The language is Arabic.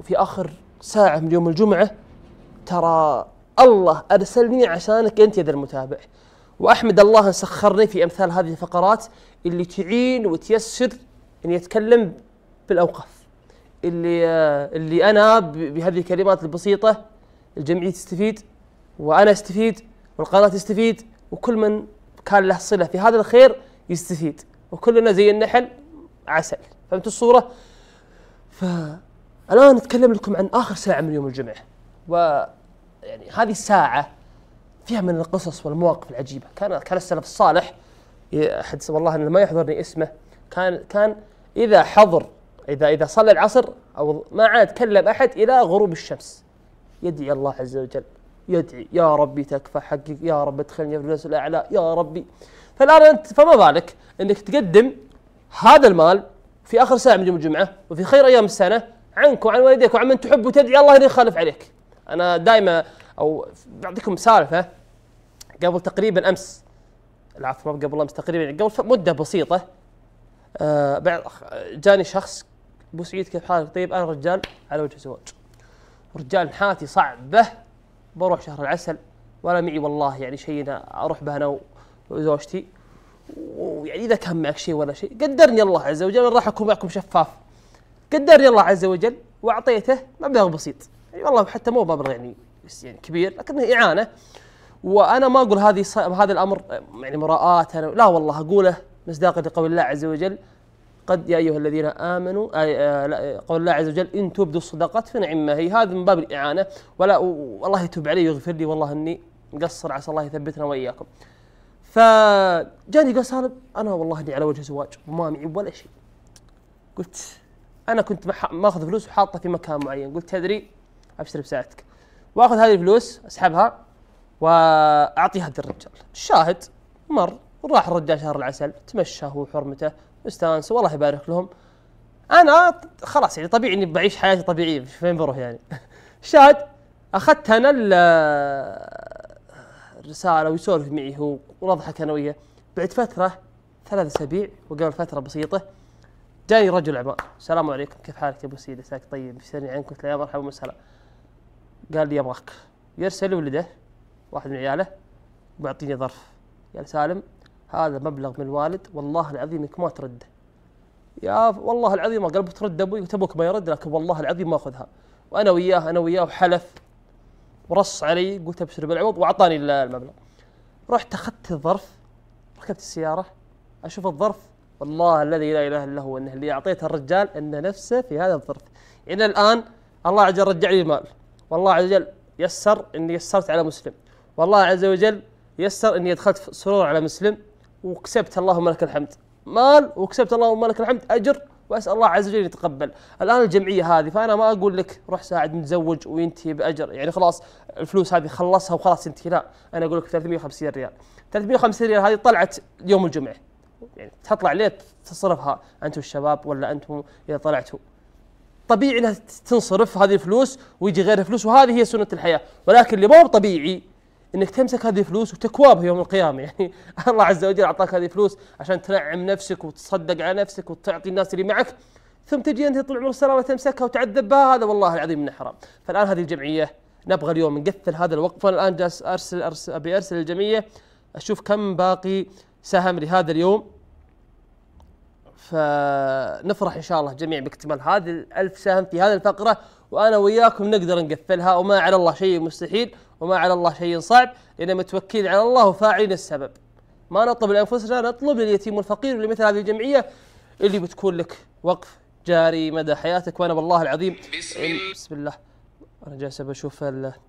وفي آخر ساعة من يوم الجمعة ترى الله أرسلني عشانك أنت يا ذا المتابع وأحمد الله أن سخرني في أمثال هذه الفقرات اللي تعين وتيسر أن يتكلم بالأوقاف اللي اللي أنا بهذه الكلمات البسيطة الجمعية تستفيد وأنا أستفيد والقناة تستفيد وكل من كان له صلة في هذا الخير يستفيد وكلنا زي النحل عسل فهمت الصورة؟ ف الان نتكلم لكم عن اخر ساعه من يوم الجمعه و يعني هذه الساعه فيها من القصص والمواقف العجيبه كان كان السلف الصالح احد والله ما يحضرني اسمه كان كان اذا حضر اذا اذا صلى العصر او ما عاد كلم احد الى غروب الشمس يدعي الله عز وجل يدعي يا ربي تكفى حقك يا رب ادخلني في الناس الاعلى يا ربي فالان انت فما بالك انك تقدم هذا المال في اخر ساعه من يوم الجمعه وفي خير ايام السنه عنك وعن والديك وعن من تحب وتدعي الله لا يخالف عليك انا دائما او بعطيكم سالفه قبل تقريبا امس العفو ما قبل امس تقريبا يعني قبل مده بسيطه آه جاني شخص ابو سعيد كيف حالك طيب انا رجال على وجه زواج رجال حالتي صعبه بروح شهر العسل ولا معي والله يعني شيء اروح به انا وزوجتي ويعني اذا كان معك شيء ولا شيء قدرني الله عز وجل راح اكون معكم شفاف قدرني الله عز وجل واعطيته مبلغ بسيط يعني والله حتى مو مبلغ يعني يعني كبير لكنه اعانه وانا ما اقول هذه ص... هذا الامر يعني مراءات أنا... لا والله اقوله مصداقا لقول الله عز وجل قد يا ايها الذين امنوا آه قول الله عز وجل ان تبدوا الصدقات فنعم هي هذا من باب الاعانه ولا والله يتوب علي ويغفر لي والله اني مقصر عسى الله يثبتنا واياكم. فجاني قال سالم انا والله اني على وجه زواج وما معي ولا شيء. قلت انا كنت ماخذ فلوس وحاطه في مكان معين قلت تدري ابشر بساعتك واخذ هذه الفلوس اسحبها واعطيها هذا الرجال الشاهد مر وراح الرجال شهر العسل تمشى هو حرمته استانس والله يبارك لهم انا خلاص يعني طبيعي اني بعيش حياتي طبيعيه فين بروح يعني الشاهد اخذت انا الرساله ويسولف معي هو ونضحك انا وياه بعد فتره ثلاث اسابيع وقبل فتره بسيطه جاي رجل اعمال السلام عليكم كيف حالك يا ابو سيدي عساك طيب يسالني عنك قلت له يا مرحبا وسهلا قال لي ابغاك يرسل ولده واحد من عياله بيعطيني ظرف قال سالم هذا مبلغ من الوالد والله العظيم انك ما ترده يا والله العظيم قال بترد ابوي قلت ابوك ما يرد لكن والله العظيم ما اخذها وانا وياه انا وياه وحلف ورص علي قلت ابشر بالعوض واعطاني المبلغ رحت اخذت الظرف ركبت السياره اشوف الظرف والله الذي لا اله الا هو انه اللي اعطيته الرجال انه نفسه في هذا الظرف الى الان الله عز وجل رجع لي المال والله عز وجل يسر اني يسرت على مسلم والله عز وجل يسر اني دخلت سرور على مسلم وكسبت اللهم لك الحمد مال وكسبت اللهم لك الحمد اجر واسال الله عز وجل يتقبل الان الجمعيه هذه فانا ما اقول لك روح ساعد متزوج وينتهي باجر يعني خلاص الفلوس هذه خلصها وخلاص انتهي لا انا اقول لك 350 ريال 350 ريال هذه طلعت يوم الجمعه يعني تطلع ليه تصرفها انت والشباب ولا انتم اذا طلعتوا طبيعي انها تنصرف هذه الفلوس ويجي غيرها فلوس وهذه هي سنه الحياه ولكن اللي مو طبيعي انك تمسك هذه الفلوس وتكوابها يوم القيامه يعني الله عز وجل اعطاك هذه الفلوس عشان تنعم نفسك وتصدق على نفسك وتعطي الناس اللي معك ثم تجي انت طول عمر السلامه تمسكها وتعذب بها هذا والله العظيم انه حرام فالان هذه الجمعيه نبغى اليوم نقفل هذا الوقف الان جالس ارسل, أرسل ابي ارسل الجمعيه اشوف كم باقي سهم لهذا اليوم فنفرح ان شاء الله جميع باكتمال هذه الألف سهم في هذه الفقره وانا وياكم نقدر نقفلها وما على الله شيء مستحيل وما على الله شيء صعب لان متوكلين على الله وفاعلين السبب ما نطلب لانفسنا نطلب لليتيم والفقير ولمثل هذه الجمعيه اللي بتكون لك وقف جاري مدى حياتك وانا والله العظيم بسم, بسم الله انا جالس بشوف